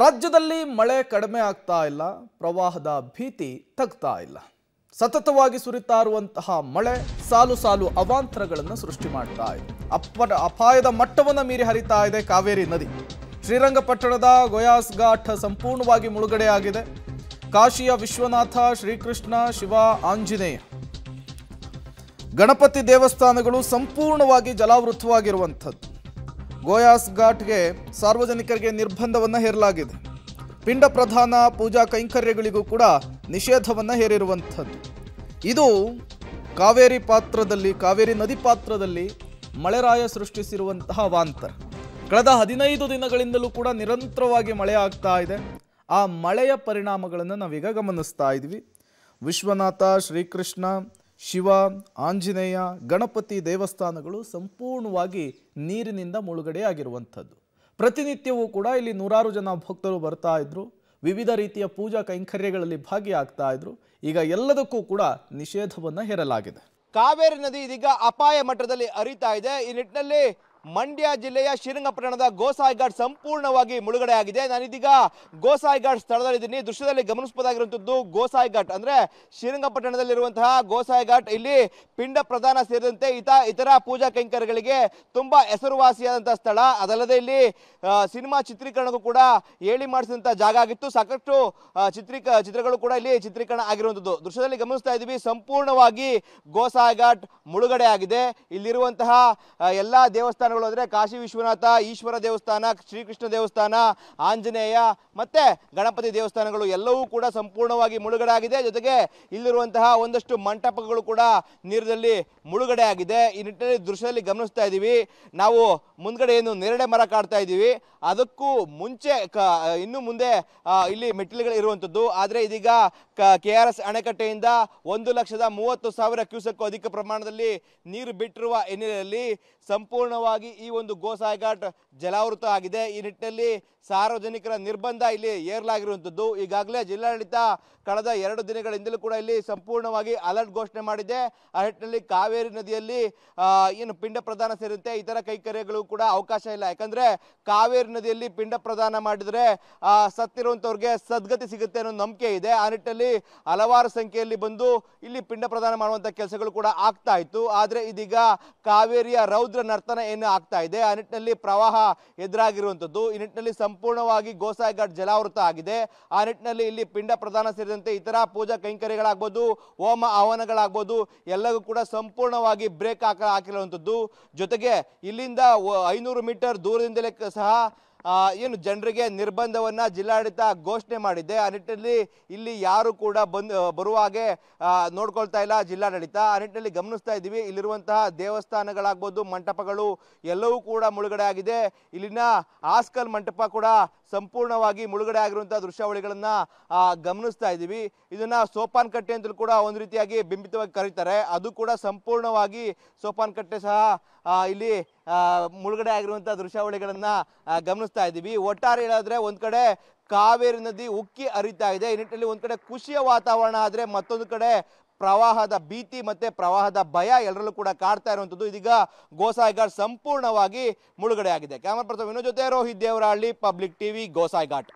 ರಾಜ್ಯದಲ್ಲಿ ಮಳೆ ಕಡಿಮೆ ಆಗ್ತಾ ಇಲ್ಲ ಪ್ರವಾಹದ ಭೀತಿ ತಗ್ತಾ ಇಲ್ಲ ಸತತವಾಗಿ ಸುರಿತಾ ಇರುವಂತಹ ಮಳೆ ಸಾಲು ಸಾಲು ಅವಾಂತರಗಳನ್ನು ಸೃಷ್ಟಿ ಮಾಡ್ತಾ ಇದೆ ಅಪ್ಪ ಅಪಾಯದ ಮಟ್ಟವನ್ನು ಮೀರಿ ಹರಿತಾ ಇದೆ ಕಾವೇರಿ ನದಿ ಶ್ರೀರಂಗಪಟ್ಟಣದ ಗೊಯಾಸ್ ಘಾಟ್ ಸಂಪೂರ್ಣವಾಗಿ ಮುಳುಗಡೆಯಾಗಿದೆ ಕಾಶಿಯ ವಿಶ್ವನಾಥ ಶ್ರೀಕೃಷ್ಣ ಶಿವ ಆಂಜನೇಯ ಗಣಪತಿ ದೇವಸ್ಥಾನಗಳು ಸಂಪೂರ್ಣವಾಗಿ ಜಲಾವೃತವಾಗಿರುವಂಥದ್ದು ಗೋಯಾಸ್ ಘಾಟ್ಗೆ ಸಾರ್ವಜನಿಕರಿಗೆ ನಿರ್ಬಂಧವನ್ನು ಹೇರಲಾಗಿದೆ ಪಿಂಡ ಪ್ರಧಾನ ಪೂಜಾ ಕೈಂಕರ್ಯಗಳಿಗೂ ಕೂಡ ನಿಷೇಧವನ್ನು ಹೇರಿರುವಂಥದ್ದು ಇದು ಕಾವೇರಿ ಪಾತ್ರದಲ್ಲಿ ಕಾವೇರಿ ನದಿ ಪಾತ್ರದಲ್ಲಿ ಮಳೆರಾಯ ಸೃಷ್ಟಿಸಿರುವಂತಹ ವಾಂತರ ಕಳೆದ ಹದಿನೈದು ದಿನಗಳಿಂದಲೂ ಕೂಡ ನಿರಂತರವಾಗಿ ಮಳೆ ಆಗ್ತಾ ಇದೆ ಆ ಮಳೆಯ ಪರಿಣಾಮಗಳನ್ನು ನಾವೀಗ ಗಮನಿಸ್ತಾ ಇದ್ವಿ ವಿಶ್ವನಾಥ ಶ್ರೀಕೃಷ್ಣ ಶಿವ ಆಂಜನೇಯ ಗಣಪತಿ ದೇವಸ್ಥಾನಗಳು ಸಂಪೂರ್ಣವಾಗಿ ನೀರಿನಿಂದ ಮುಳುಗಡೆಯಾಗಿರುವಂಥದ್ದು ಪ್ರತಿನಿತ್ಯವೂ ಕೂಡ ಇಲ್ಲಿ ನೂರಾರು ಜನ ಭಕ್ತರು ಬರ್ತಾ ಇದ್ರು ವಿವಿಧ ರೀತಿಯ ಪೂಜಾ ಕೈಂಕರ್ಯಗಳಲ್ಲಿ ಭಾಗಿಯಾಗ್ತಾ ಇದ್ರು ಈಗ ಎಲ್ಲದಕ್ಕೂ ಕೂಡ ನಿಷೇಧವನ್ನು ಹೇರಲಾಗಿದೆ ಕಾವೇರಿ ನದಿ ಇದೀಗ ಅಪಾಯ ಮಟ್ಟದಲ್ಲಿ ಅರಿತಾ ಇದೆ ಈ ನಿಟ್ಟಿನಲ್ಲಿ ಮಂಡ್ಯ ಜಿಲ್ಲೆಯ ಶ್ರೀರಂಗಪಟ್ಟಣದ ಘಾಟ್ ಸಂಪೂರ್ಣವಾಗಿ ಮುಳುಗಡೆ ಆಗಿದೆ ನಾನಿದೀಗ ಸ್ಥಳದಲ್ಲಿ ಸ್ಥಳದಲ್ಲಿದ್ದೀನಿ ದೃಶ್ಯದಲ್ಲಿ ಗಮನಿಸಬಹುದಾಗಿರುವಂಥದ್ದು ಘಾಟ್ ಅಂದರೆ ಶ್ರೀರಂಗಪಟ್ಟಣದಲ್ಲಿರುವಂತಹ ಘಾಟ್ ಇಲ್ಲಿ ಪಿಂಡ ಪ್ರಧಾನ ಸೇರಿದಂತೆ ಇತ ಇತರ ಪೂಜಾ ಕೈಂಕರ್ಯಗಳಿಗೆ ತುಂಬ ಹೆಸರುವಾಸಿಯಾದಂಥ ಸ್ಥಳ ಅದಲ್ಲದೆ ಇಲ್ಲಿ ಸಿನಿಮಾ ಚಿತ್ರೀಕರಣಕ್ಕೂ ಕೂಡ ಹೇಳಿ ಮಾಡಿಸಿದಂಥ ಜಾಗ ಆಗಿತ್ತು ಸಾಕಷ್ಟು ಚಿತ್ರೀಕ ಚಿತ್ರಗಳು ಕೂಡ ಇಲ್ಲಿ ಚಿತ್ರೀಕರಣ ಆಗಿರುವಂಥದ್ದು ದೃಶ್ಯದಲ್ಲಿ ಗಮನಿಸ್ತಾ ಇದ್ದೀವಿ ಸಂಪೂರ್ಣವಾಗಿ ಘಾಟ್ ಮುಳುಗಡೆ ಆಗಿದೆ ಇಲ್ಲಿರುವಂತಹ ಎಲ್ಲ ದೇವಸ್ಥಾನ ದೇವಸ್ಥಾನಗಳು ಅಂದರೆ ಕಾಶಿ ವಿಶ್ವನಾಥ ಈಶ್ವರ ದೇವಸ್ಥಾನ ಶ್ರೀಕೃಷ್ಣ ದೇವಸ್ಥಾನ ಆಂಜನೇಯ ಮತ್ತು ಗಣಪತಿ ದೇವಸ್ಥಾನಗಳು ಎಲ್ಲವೂ ಕೂಡ ಸಂಪೂರ್ಣವಾಗಿ ಮುಳುಗಡೆ ಜೊತೆಗೆ ಇಲ್ಲಿರುವಂತಹ ಒಂದಷ್ಟು ಮಂಟಪಗಳು ಕೂಡ ನೀರಿನಲ್ಲಿ ಮುಳುಗಡೆ ಆಗಿದೆ ಈ ನಿಟ್ಟಿನಲ್ಲಿ ದೃಶ್ಯದಲ್ಲಿ ಗಮನಿಸ್ತಾ ಇದ್ದೀವಿ ನಾವು ಮುಂದ್ಗಡೆ ಏನು ನೇರಳೆ ಮರ ಕಾಡ್ತಾ ಇದ್ದೀವಿ ಅದಕ್ಕೂ ಮುಂಚೆ ಕ ಇನ್ನು ಮುಂದೆ ಇಲ್ಲಿ ಮೆಟ್ಟಿಲುಗಳು ಇರುವಂಥದ್ದು ಆದರೆ ಇದೀಗ ಕೆ ಆರ್ ಎಸ್ ಅಣೆಕಟ್ಟೆಯಿಂದ ಒಂದು ಲಕ್ಷದ ಮೂವತ್ತು ಸಾವಿರ ಕ್ಯೂಸಕ್ಕೂ ಅಧಿಕ ಪ್ರಮಾಣದಲ್ಲಿ ನೀರು ಬಿಟ್ಟಿರುವ ಹಿನ್ನೆಲೆಯಲ್ಲಿ ಸಂಪೂರ್ಣವಾಗಿ ಈ ಒಂದು ಗೋಸಾಯಿಘಾಟ್ ಜಲಾವೃತ ಆಗಿದೆ ಈ ನಿಟ್ಟಿನಲ್ಲಿ ಸಾರ್ವಜನಿಕರ ನಿರ್ಬಂಧ ಇಲ್ಲಿ ಏರ್ಲಾಗಿರುವಂಥದ್ದು ಈಗಾಗಲೇ ಜಿಲ್ಲಾಡಳಿತ ಕಳೆದ ಎರಡು ದಿನಗಳಿಂದಲೂ ಕೂಡ ಇಲ್ಲಿ ಸಂಪೂರ್ಣವಾಗಿ ಅಲರ್ಟ್ ಘೋಷಣೆ ಮಾಡಿದೆ ಆ ನಿಟ್ಟಿನಲ್ಲಿ ಕಾವೇರಿ ನದಿಯಲ್ಲಿ ಏನು ಪಿಂಡ ಪ್ರದಾನ ಸೇರಿದಂತೆ ಇತರ ಕೈಕರ್ಯಗಳು ಕೂಡ ಅವಕಾಶ ಇಲ್ಲ ಯಾಕಂದ್ರೆ ಕಾವೇರಿ ನದಿಯಲ್ಲಿ ಪಿಂಡ ಪ್ರದಾನ ಮಾಡಿದರೆ ಸತ್ತಿರುವಂಥವ್ರಿಗೆ ಸದ್ಗತಿ ಸಿಗುತ್ತೆ ಅನ್ನೋ ನಂಬಿಕೆ ಇದೆ ಆ ನಿಟ್ಟಿನಲ್ಲಿ ಹಲವಾರು ಸಂಖ್ಯೆಯಲ್ಲಿ ಬಂದು ಇಲ್ಲಿ ಪಿಂಡ ಪ್ರದಾನ ಮಾಡುವಂಥ ಕೆಲಸಗಳು ಕೂಡ ಆಗ್ತಾ ಇತ್ತು ಆದರೆ ಇದೀಗ ಕಾವೇರಿಯ ರೌದ್ರ ನರ್ತನ ಏನು ಆಗ್ತಾ ಇದೆ ಆ ನಿಟ್ಟಿನಲ್ಲಿ ಪ್ರವಾಹ ಎದುರಾಗಿರುವಂಥದ್ದು ಈ ನಿಟ್ಟಿನಲ್ಲಿ ಸಂಪೂರ್ಣವಾಗಿ ಗೋಸಾಯಿಘಾಟ್ ಜಲಾವೃತ ಆಗಿದೆ ಆ ನಿಟ್ಟಿನಲ್ಲಿ ಇಲ್ಲಿ ಪಿಂಡ ಪ್ರದಾನ ಸೇರಿದಂತೆ ಇತರ ಪೂಜಾ ಕೈಂಕರ್ಯಗಳಾಗ್ಬೋದು ಹೋಮ ಆಹ್ವಾನಗಳಾಗ್ಬೋದು ಎಲ್ಲವೂ ಕೂಡ ಸಂಪೂರ್ಣವಾಗಿ ಬ್ರೇಕ್ ಹಾಕ ಜೊತೆಗೆ ಇಲ್ಲಿಂದ ಐನೂರು ಮೀಟರ್ ದೂರದಿಂದಲೇ ಸಹ ಏನು ಜನರಿಗೆ ನಿರ್ಬಂಧವನ್ನು ಜಿಲ್ಲಾಡಳಿತ ಘೋಷಣೆ ಮಾಡಿದೆ ಆ ನಿಟ್ಟಿನಲ್ಲಿ ಇಲ್ಲಿ ಯಾರು ಕೂಡ ಬಂದು ಬರುವ ಹಾಗೆ ನೋಡ್ಕೊಳ್ತಾ ಇಲ್ಲ ಜಿಲ್ಲಾಡಳಿತ ಆ ನಿಟ್ಟಿನಲ್ಲಿ ಗಮನಿಸ್ತಾ ಇದ್ದೀವಿ ಇಲ್ಲಿರುವಂತಹ ದೇವಸ್ಥಾನಗಳಾಗ್ಬೋದು ಮಂಟಪಗಳು ಎಲ್ಲವೂ ಕೂಡ ಮುಳುಗಡೆ ಆಗಿದೆ ಇಲ್ಲಿನ ಆಸ್ಕಲ್ ಮಂಟಪ ಕೂಡ ಸಂಪೂರ್ಣವಾಗಿ ಮುಳುಗಡೆ ಆಗಿರುವಂತಹ ದೃಶ್ಯಾವಳಿಗಳನ್ನ ಗಮನಿಸ್ತಾ ಇದ್ದೀವಿ ಇದನ್ನ ಸೋಪಾನ್ ಕಟ್ಟೆ ಅಂತಲೂ ಕೂಡ ಒಂದು ರೀತಿಯಾಗಿ ಬಿಂಬಿತವಾಗಿ ಕರೀತಾರೆ ಅದು ಕೂಡ ಸಂಪೂರ್ಣವಾಗಿ ಸೋಪಾನ್ ಕಟ್ಟೆ ಸಹ ಇಲ್ಲಿ ಮುಳುಗಡೆ ಆಗಿರುವಂತಹ ದೃಶ್ಯಾವಳಿಗಳನ್ನು ಗಮನಿಸ್ತಾ ಇದ್ದೀವಿ ಒಟ್ಟಾರೆ ಹೇಳಿದ್ರೆ ಒಂದು ಕಡೆ ಕಾವೇರಿ ನದಿ ಉಕ್ಕಿ ಅರಿತಾ ಇದೆ ಈ ನಿಟ್ಟಿನಲ್ಲಿ ಒಂದು ಕಡೆ ಖುಷಿಯ ವಾತಾವರಣ ಆದರೆ ಮತ್ತೊಂದು ಕಡೆ ಪ್ರವಾಹದ ಭೀತಿ ಮತ್ತೆ ಪ್ರವಾಹದ ಭಯ ಎಲ್ಲರಲ್ಲೂ ಕೂಡ ಕಾಡ್ತಾ ಇರುವಂಥದ್ದು ಇದೀಗ ಘಾಟ್ ಸಂಪೂರ್ಣವಾಗಿ ಮುಳುಗಡೆ ಆಗಿದೆ ಕ್ಯಾಮರಾ ಪರ್ಸನ್ ವಿನೋ ಜೊತೆ ರೋಹಿತ್ ದೇವರಹಳ್ಳಿ ಪಬ್ಲಿಕ್ ಟಿವಿ ಗೋಸಾಯಿಘಾಟ್